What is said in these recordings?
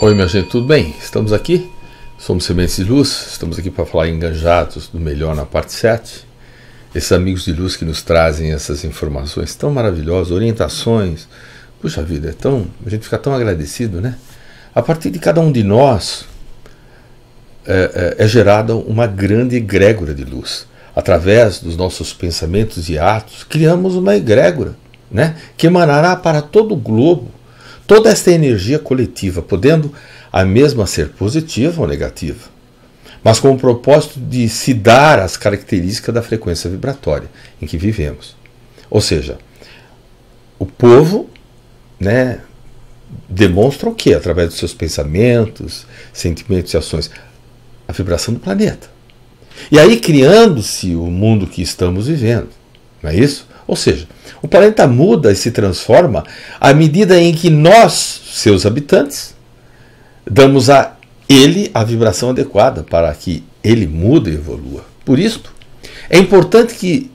Oi, minha gente, tudo bem? Estamos aqui, somos Sementes de Luz, estamos aqui para falar engajados do melhor na parte 7. Esses amigos de luz que nos trazem essas informações tão maravilhosas, orientações. Puxa vida, é tão, a gente fica tão agradecido, né? A partir de cada um de nós é, é, é gerada uma grande egrégora de luz. Através dos nossos pensamentos e atos, criamos uma egrégora, né? Que emanará para todo o globo toda esta energia coletiva, podendo a mesma ser positiva ou negativa, mas com o propósito de se dar as características da frequência vibratória em que vivemos. Ou seja, o povo né, demonstra o que? Através dos seus pensamentos, sentimentos e ações? A vibração do planeta. E aí criando-se o mundo que estamos vivendo. Não é isso? Ou seja, o planeta muda e se transforma à medida em que nós, seus habitantes, damos a ele a vibração adequada para que ele mude e evolua. Por isso, é importante que,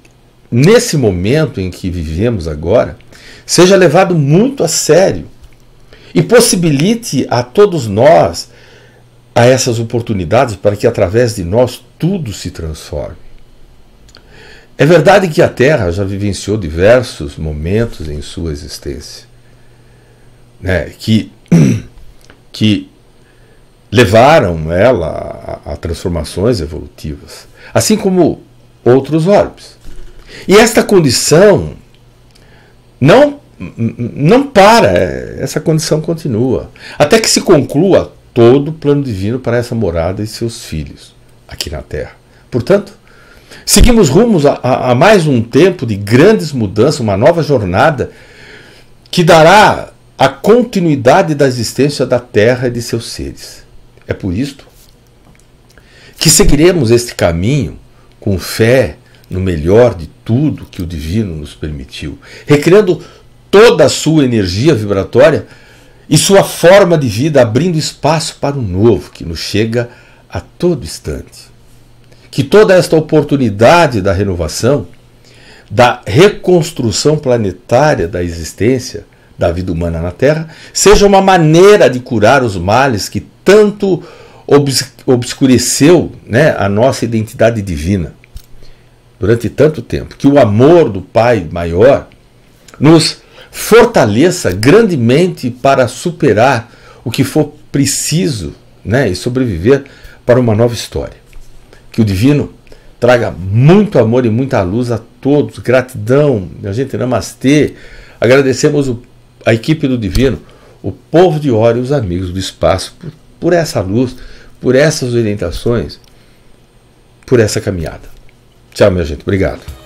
nesse momento em que vivemos agora, seja levado muito a sério e possibilite a todos nós a essas oportunidades para que através de nós tudo se transforme. É verdade que a Terra já vivenciou diversos momentos em sua existência, né, que, que levaram ela a, a transformações evolutivas, assim como outros orbes. E esta condição não, não para, é, essa condição continua, até que se conclua todo o plano divino para essa morada e seus filhos aqui na Terra. Portanto, Seguimos rumos a, a, a mais um tempo de grandes mudanças, uma nova jornada que dará a continuidade da existência da Terra e de seus seres. É por isto que seguiremos este caminho com fé no melhor de tudo que o Divino nos permitiu, recriando toda a sua energia vibratória e sua forma de vida, abrindo espaço para o novo que nos chega a todo instante que toda esta oportunidade da renovação, da reconstrução planetária da existência da vida humana na Terra, seja uma maneira de curar os males que tanto obs obscureceu né, a nossa identidade divina durante tanto tempo. Que o amor do Pai maior nos fortaleça grandemente para superar o que for preciso né, e sobreviver para uma nova história que o divino traga muito amor e muita luz a todos. Gratidão, minha gente, namastê. Agradecemos o, a equipe do divino, o povo de Ori e os amigos do espaço por, por essa luz, por essas orientações, por essa caminhada. Tchau, minha gente. Obrigado.